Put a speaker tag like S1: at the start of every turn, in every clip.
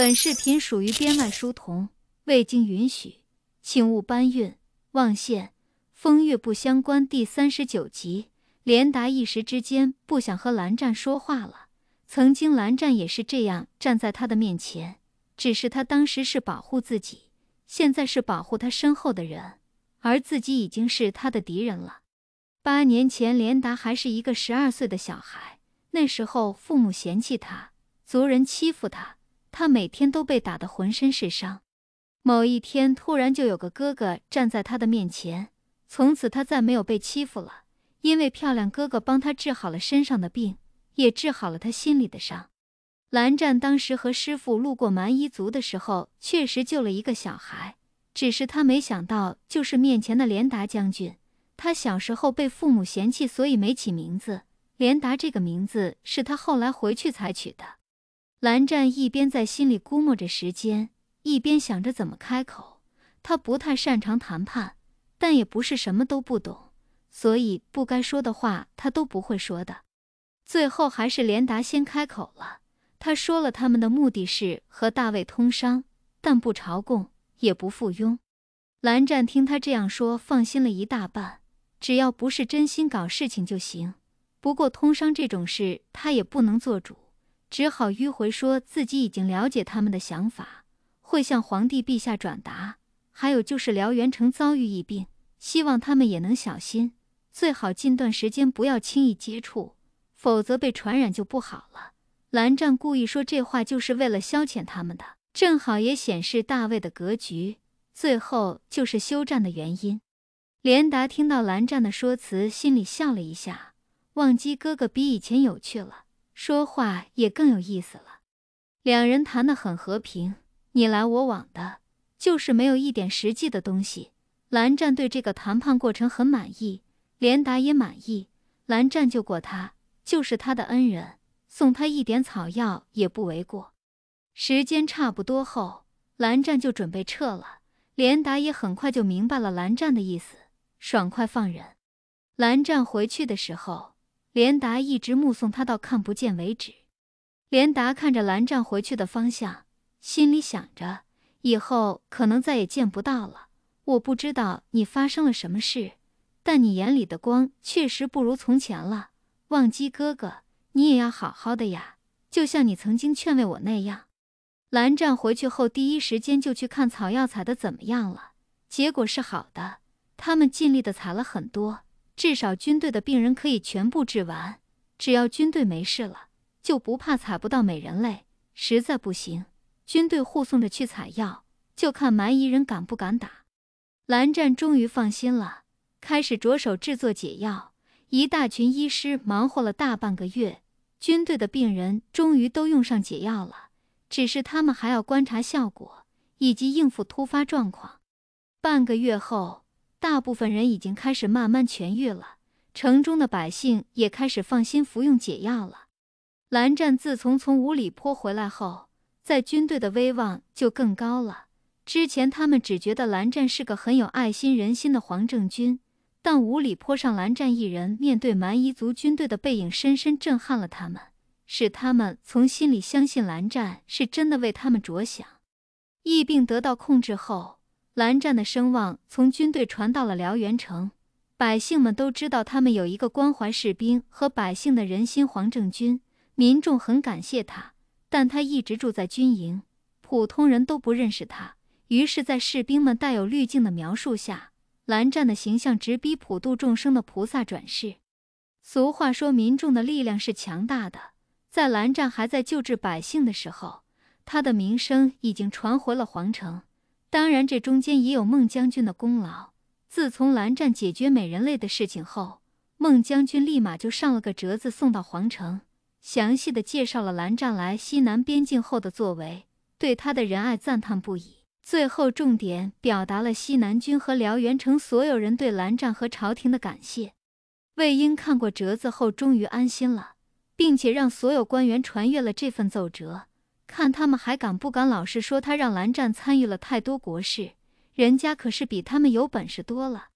S1: 本视频属于编外书童，未经允许，请勿搬运。望县风月不相关第三十九集。连达一时之间不想和蓝湛说话了。曾经蓝湛也是这样站在他的面前，只是他当时是保护自己，现在是保护他身后的人，而自己已经是他的敌人了。八年前，连达还是一个十二岁的小孩，那时候父母嫌弃他，族人欺负他。他每天都被打得浑身是伤，某一天突然就有个哥哥站在他的面前，从此他再没有被欺负了，因为漂亮哥哥帮他治好了身上的病，也治好了他心里的伤。蓝湛当时和师傅路过蛮夷族的时候，确实救了一个小孩，只是他没想到就是面前的连达将军。他小时候被父母嫌弃，所以没起名字，连达这个名字是他后来回去才取的。蓝湛一边在心里估摸着时间，一边想着怎么开口。他不太擅长谈判，但也不是什么都不懂，所以不该说的话他都不会说的。最后还是连达先开口了，他说了他们的目的是和大卫通商，但不朝贡，也不附庸。蓝湛听他这样说，放心了一大半。只要不是真心搞事情就行。不过通商这种事，他也不能做主。只好迂回说自己已经了解他们的想法，会向皇帝陛下转达。还有就是辽源城遭遇疫病，希望他们也能小心，最好近段时间不要轻易接触，否则被传染就不好了。蓝湛故意说这话就是为了消遣他们的，正好也显示大卫的格局。最后就是休战的原因。连达听到蓝湛的说辞，心里笑了一下，忘机哥哥比以前有趣了。说话也更有意思了，两人谈得很和平，你来我往的，就是没有一点实际的东西。蓝湛对这个谈判过程很满意，连达也满意。蓝湛救过他，就是他的恩人，送他一点草药也不为过。时间差不多后，蓝湛就准备撤了。连达也很快就明白了蓝湛的意思，爽快放人。蓝湛回去的时候。连达一直目送他到看不见为止。连达看着蓝湛回去的方向，心里想着：以后可能再也见不到了。我不知道你发生了什么事，但你眼里的光确实不如从前了。忘机哥哥，你也要好好的呀，就像你曾经劝慰我那样。蓝湛回去后，第一时间就去看草药采的怎么样了。结果是好的，他们尽力的采了很多。至少军队的病人可以全部治完，只要军队没事了，就不怕采不到美人泪。实在不行，军队护送着去采药，就看蛮夷人敢不敢打。蓝湛终于放心了，开始着手制作解药。一大群医师忙活了大半个月，军队的病人终于都用上解药了。只是他们还要观察效果，以及应付突发状况。半个月后。大部分人已经开始慢慢痊愈了，城中的百姓也开始放心服用解药了。蓝湛自从从五里坡回来后，在军队的威望就更高了。之前他们只觉得蓝湛是个很有爱心人心的黄正军，但五里坡上蓝湛一人面对蛮夷族军队的背影，深深震撼了他们，使他们从心里相信蓝湛是真的为他们着想。疫病得到控制后。蓝湛的声望从军队传到了辽源城，百姓们都知道他们有一个关怀士兵和百姓的人心黄正军，民众很感谢他。但他一直住在军营，普通人都不认识他。于是，在士兵们带有滤镜的描述下，蓝湛的形象直逼普渡众生的菩萨转世。俗话说，民众的力量是强大的。在蓝湛还在救治百姓的时候，他的名声已经传回了皇城。当然，这中间也有孟将军的功劳。自从蓝湛解决美人泪的事情后，孟将军立马就上了个折子送到皇城，详细的介绍了蓝湛来西南边境后的作为，对他的仁爱赞叹不已。最后，重点表达了西南军和辽源城所有人对蓝湛和朝廷的感谢。魏婴看过折子后，终于安心了，并且让所有官员传阅了这份奏折。看他们还敢不敢！老是说他让蓝湛参与了太多国事，人家可是比他们有本事多了。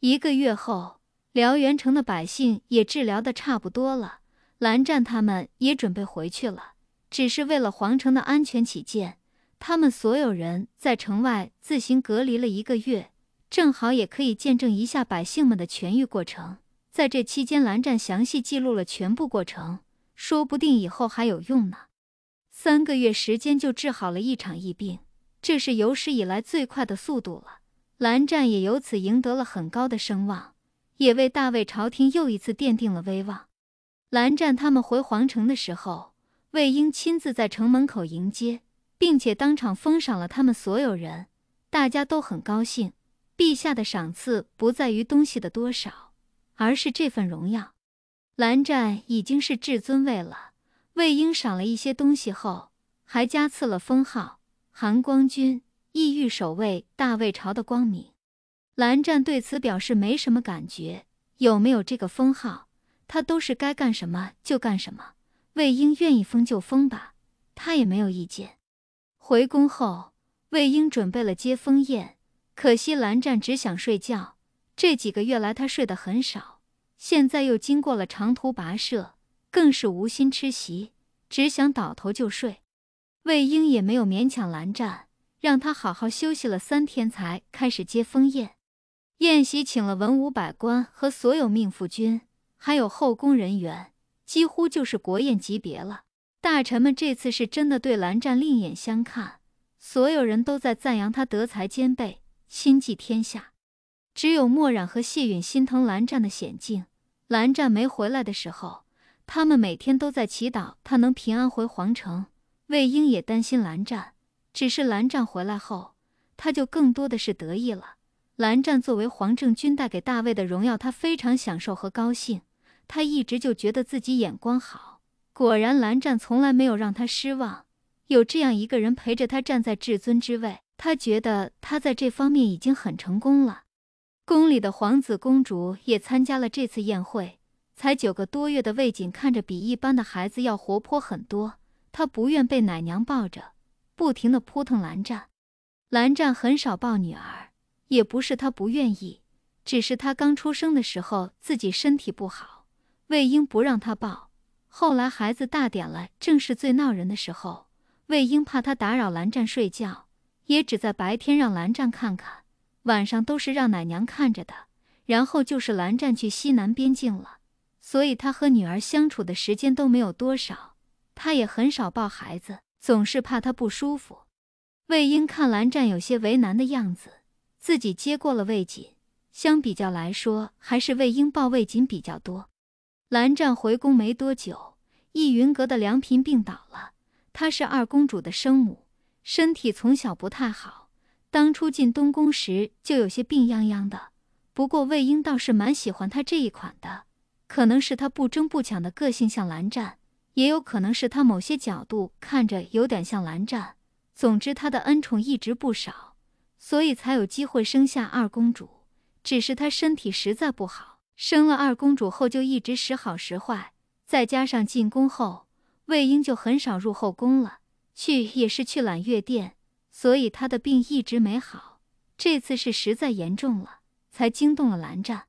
S1: 一个月后，辽源城的百姓也治疗的差不多了，蓝湛他们也准备回去了。只是为了皇城的安全起见，他们所有人在城外自行隔离了一个月，正好也可以见证一下百姓们的痊愈过程。在这期间，蓝湛详细记录了全部过程，说不定以后还有用呢。三个月时间就治好了一场疫病，这是有史以来最快的速度了。蓝湛也由此赢得了很高的声望，也为大魏朝廷又一次奠定了威望。蓝湛他们回皇城的时候，魏婴亲自在城门口迎接，并且当场封赏了他们所有人。大家都很高兴，陛下的赏赐不在于东西的多少，而是这份荣耀。蓝湛已经是至尊位了。魏婴赏了一些东西后，还加赐了封号“韩光君”，意欲守卫大魏朝的光明。蓝湛对此表示没什么感觉，有没有这个封号，他都是该干什么就干什么。魏婴愿意封就封吧，他也没有意见。回宫后，魏婴准备了接风宴，可惜蓝湛只想睡觉。这几个月来，他睡得很少，现在又经过了长途跋涉。更是无心吃席，只想倒头就睡。魏婴也没有勉强蓝湛，让他好好休息了三天，才开始接风宴。宴席请了文武百官和所有命妇、君，还有后宫人员，几乎就是国宴级别了。大臣们这次是真的对蓝湛另眼相看，所有人都在赞扬他德才兼备、心系天下。只有墨染和谢允心疼蓝湛的险境。蓝湛没回来的时候。他们每天都在祈祷他能平安回皇城。魏婴也担心蓝湛，只是蓝湛回来后，他就更多的是得意了。蓝湛作为黄正军带给大卫的荣耀，他非常享受和高兴。他一直就觉得自己眼光好，果然蓝湛从来没有让他失望。有这样一个人陪着他站在至尊之位，他觉得他在这方面已经很成功了。宫里的皇子公主也参加了这次宴会。才九个多月的魏锦看着比一般的孩子要活泼很多，他不愿被奶娘抱着，不停的扑腾蓝湛。蓝湛很少抱女儿，也不是他不愿意，只是他刚出生的时候自己身体不好，魏婴不让他抱。后来孩子大点了，正是最闹人的时候，魏婴怕他打扰蓝湛睡觉，也只在白天让蓝湛看看，晚上都是让奶娘看着的。然后就是蓝湛去西南边境了。所以，他和女儿相处的时间都没有多少，他也很少抱孩子，总是怕她不舒服。魏婴看蓝湛有些为难的样子，自己接过了魏锦。相比较来说，还是魏婴抱魏锦比较多。蓝湛回宫没多久，逸云阁的良嫔病倒了。她是二公主的生母，身体从小不太好，当初进东宫时就有些病殃殃的。不过魏婴倒是蛮喜欢她这一款的。可能是他不争不抢的个性像蓝湛，也有可能是他某些角度看着有点像蓝湛。总之，他的恩宠一直不少，所以才有机会生下二公主。只是他身体实在不好，生了二公主后就一直时好时坏。再加上进宫后，魏婴就很少入后宫了，去也是去揽月殿，所以他的病一直没好。这次是实在严重了，才惊动了蓝湛。